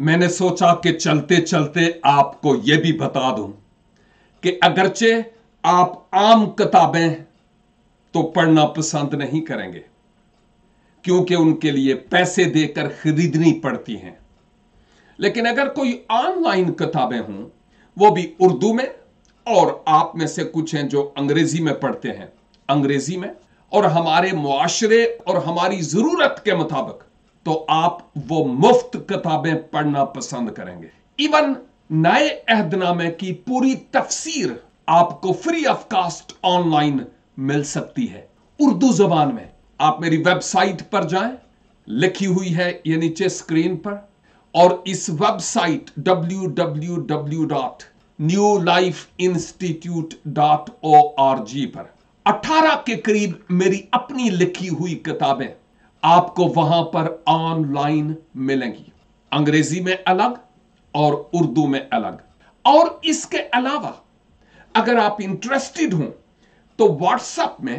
मैंने सोचा कि चलते चलते आपको यह भी बता दूं कि अगरचे आप आम किताबें तो पढ़ना पसंद नहीं करेंगे क्योंकि उनके लिए पैसे देकर खरीदनी पड़ती हैं लेकिन अगर कोई ऑनलाइन किताबें हों वो भी उर्दू में और आप में से कुछ हैं जो अंग्रेजी में पढ़ते हैं अंग्रेजी में और हमारे मुआरे और हमारी जरूरत के मुताबिक तो आप वो मुफ्त किताबें पढ़ना पसंद करेंगे इवन नए अहदनामे की पूरी तफसीर आपको फ्री ऑफ कास्ट ऑनलाइन मिल सकती है उर्दू जबान में आप मेरी वेबसाइट पर जाएं लिखी हुई है ये नीचे स्क्रीन पर और इस वेबसाइट www.newlifeinstitute.org पर 18 के करीब मेरी अपनी लिखी हुई किताबें आपको वहां पर ऑनलाइन मिलेंगी अंग्रेजी में अलग और उर्दू में अलग और इसके अलावा अगर आप इंटरेस्टेड हो तो व्हाट्सएप में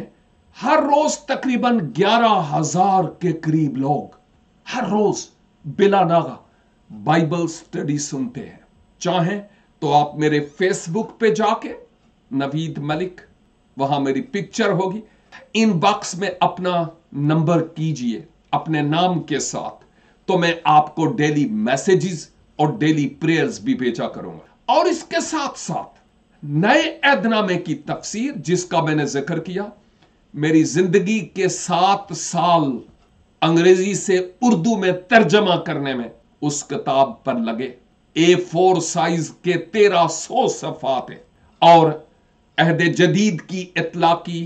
हर रोज तकरीबन ग्यारह हजार के करीब लोग हर रोज बिला नागा बाइबल स्टडी सुनते हैं चाहे तो आप मेरे फेसबुक पे जाके नवीद मलिक वहां मेरी पिक्चर होगी इन बॉक्स में अपना नंबर कीजिए अपने नाम के साथ तो मैं आपको डेली मैसेजेस और डेली प्रेयर्स भी भेजा करूंगा और इसके साथ साथ नए ऐदनामे की तफसीर जिसका मैंने जिक्र किया मेरी जिंदगी के सात साल अंग्रेजी से उर्दू में तर्जमा करने में उस किताब पर लगे ए फोर साइज के तेरह सौ सफात और अहद जदीद की इतला की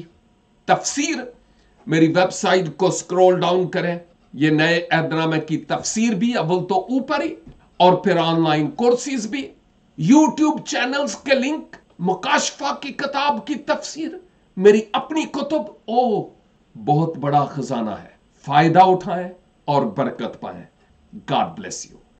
तफसीर मेरी वेबसाइट को स्क्रॉल डाउन करें ये नए ऐदनामे की तफसीर भी अव्वल तो ऊपर ही और फिर ऑनलाइन कोर्सेज भी यूट्यूब चैनल्स के लिंक मुकाशफा की किताब की तफसीर मेरी अपनी कुतुब ओ बहुत बड़ा खजाना है फायदा उठाएं और बरकत पाएं गॉड ब्लेस यू